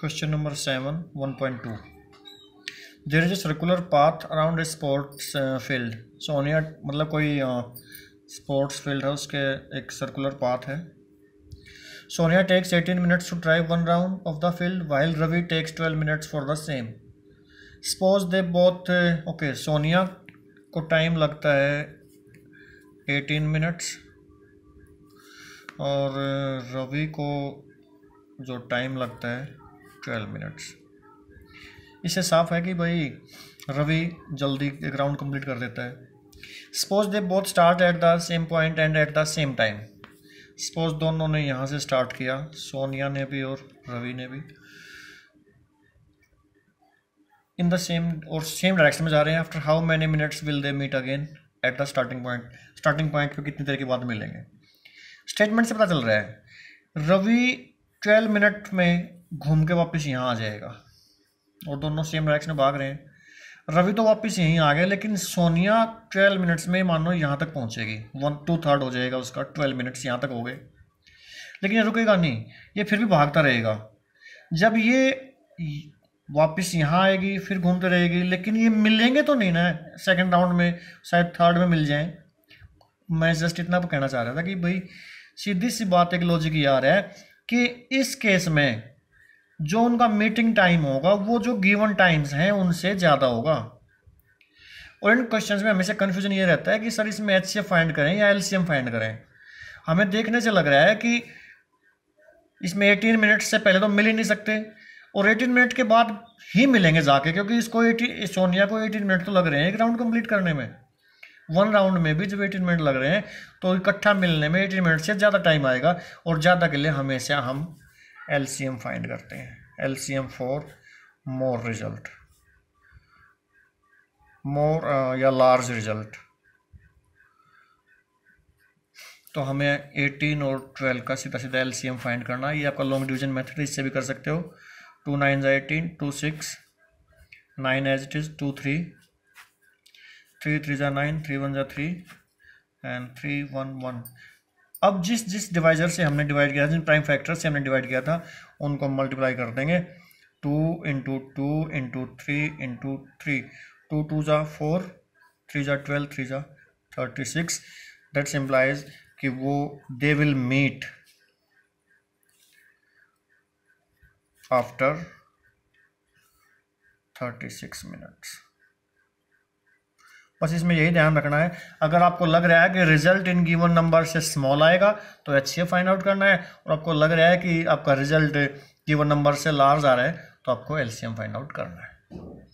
question number seven one point two there is a circular path around a sports field Sonia मतलब कोई sports uh, field है उसके एक circular path है Sonia takes eighteen minutes to drive one round of the field while Ravi takes twelve minutes for the same suppose they both okay Sonia को time लगता है eighteen minutes और रवि uh, को जो टाइम लगता है ट्वेल्व मिनट्स इससे साफ है कि भाई रवि जल्दी ग्राउंड कंप्लीट कर देता है suppose they both start at the same point and at the same time suppose दोनों ने यहाँ से स्टार्ट किया सोनिया ने भी और रवि ने भी इन द सेम और सेम डायरेक्शन में जा रहे हैं after how many minutes will they meet again at the starting point starting point पर कितनी देर के बाद मिलेंगे स्टेटमेंट से पता चल रहा है रवि ट्वेल्व मिनट में घूम के वापस यहाँ आ जाएगा और दोनों सेम डायरेक्शन में भाग रहे हैं रवि तो वापस यहीं आ गए लेकिन सोनिया ट्वेल्व मिनट्स में मानो यहाँ तक पहुँचेगी वन टू थर्ड हो जाएगा उसका ट्वेल्व मिनट्स यहाँ तक हो गए लेकिन ये रुकेगा नहीं ये फिर भी भागता रहेगा जब ये वापस यहाँ आएगी फिर घूमते रहेगी लेकिन ये मिलेंगे तो नहीं ना सेकंड राउंड में शायद थर्ड में मिल जाएं मैं जस्ट इतना कहना चाह रहा था कि भाई सीधी सी बात एक लॉजिक यार है कि इस केस में जो उनका मीटिंग टाइम होगा वो जो गिवन टाइम्स हैं उनसे ज़्यादा होगा और इन क्वेश्चन में हमेशा कन्फ्यूजन ये रहता है कि सर इसमें एच फाइंड करें या एल फाइंड करें हमें देखने से लग रहा है कि इसमें एटीन मिनट से पहले तो मिल ही नहीं सकते और एटीन मिनट के बाद ही मिलेंगे जाके क्योंकि इसको एटी सोनिया को एटीन मिनट तो लग रहे हैं एक राउंड कंप्लीट करने में वन राउंड में भी जब एटीन मिनट लग रहे हैं तो इकट्ठा मिलने में एटीन मिनट से ज़्यादा टाइम आएगा और ज़्यादा के लिए हमेशा हम एल फाइंड करते हैं M for more result more या लार्ज रिजल्ट तो हमें 18 और 12 का सीधा सीधा एल फाइंड करना है ये आपका लॉन्ग डिवीजन मेथड इससे भी कर सकते हो टू नाइन ज़ा eighteen two six nine as it is two three three three जो नाइन थ्री वन जो three and three one one अब जिस जिस डिवाइजर से हमने डिवाइड किया जिन प्राइम फैक्टर से हमने डिवाइड किया था उनको हम मल्टीप्लाई कर देंगे two into two into three into three two two ज़ा फोर थ्री ज़ा ट्वेल्व थ्री ज़ा थर्टी सिक्स दैट्स इम्प्लाइज कि वो they will meet after thirty six minutes बस इसमें यही ध्यान रखना है अगर आपको लग रहा है कि रिजल्ट इन गिवन नंबर से स्मॉल आएगा तो एच फाइंड आउट करना है और आपको लग रहा है कि आपका रिजल्ट गिवन नंबर से लार्ज आ रहा है तो आपको एल फाइंड आउट करना है